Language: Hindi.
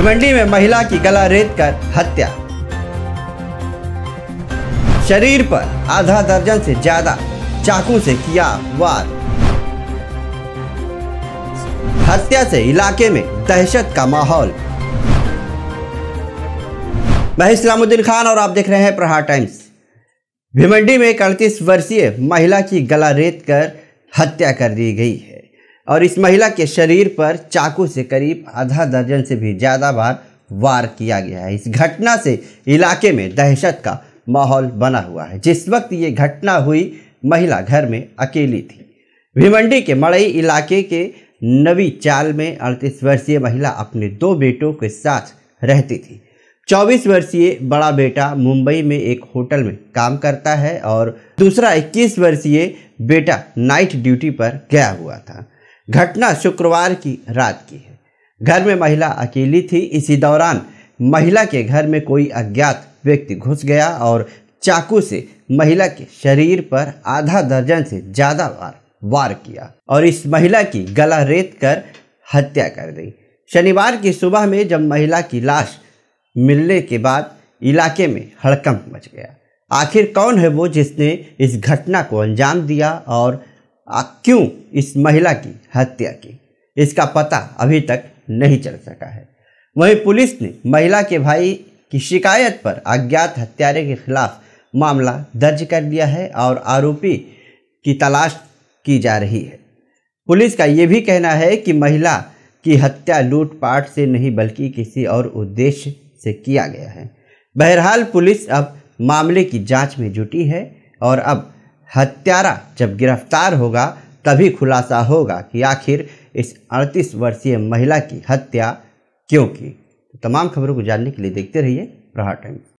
भिवंडी में महिला की गला रेत कर हत्या शरीर पर आधा दर्जन से ज्यादा चाकू से किया वार हत्या से इलाके में दहशत का माहौल मैं इस्लामुद्दीन खान और आप देख रहे हैं प्रहार टाइम्स भिवंडी में एक अड़तीस वर्षीय महिला की गला रेत कर हत्या कर दी गई है और इस महिला के शरीर पर चाकू से करीब आधा दर्जन से भी ज़्यादा बार वार किया गया है इस घटना से इलाके में दहशत का माहौल बना हुआ है जिस वक्त ये घटना हुई महिला घर में अकेली थी भिमंडी के मड़ई इलाके के नवी चाल में अड़तीस वर्षीय महिला अपने दो बेटों के साथ रहती थी 24 वर्षीय बड़ा बेटा मुंबई में एक होटल में काम करता है और दूसरा 21 वर्षीय बेटा नाइट ड्यूटी पर गया हुआ था घटना शुक्रवार की रात की है घर में महिला अकेली थी इसी दौरान महिला के घर में कोई अज्ञात व्यक्ति घुस गया और चाकू से महिला के शरीर पर आधा दर्जन से ज़्यादा बार वार किया और इस महिला की गला रेत कर हत्या कर दी शनिवार की सुबह में जब महिला की लाश मिलने के बाद इलाके में हड़कंप मच गया आखिर कौन है वो जिसने इस घटना को अंजाम दिया और क्यों इस महिला की हत्या की इसका पता अभी तक नहीं चल सका है वहीं पुलिस ने महिला के भाई की शिकायत पर अज्ञात हत्यारे के खिलाफ मामला दर्ज कर दिया है और आरोपी की तलाश की जा रही है पुलिस का ये भी कहना है कि महिला की हत्या लूटपाट से नहीं बल्कि किसी और उद्देश्य से किया गया है बहरहाल पुलिस अब मामले की जांच में जुटी है और अब हत्यारा जब गिरफ्तार होगा तभी खुलासा होगा कि आखिर इस 38 वर्षीय महिला की हत्या क्यों की तो तमाम खबरों को जानने के लिए देखते रहिए प्रहार टाइम्स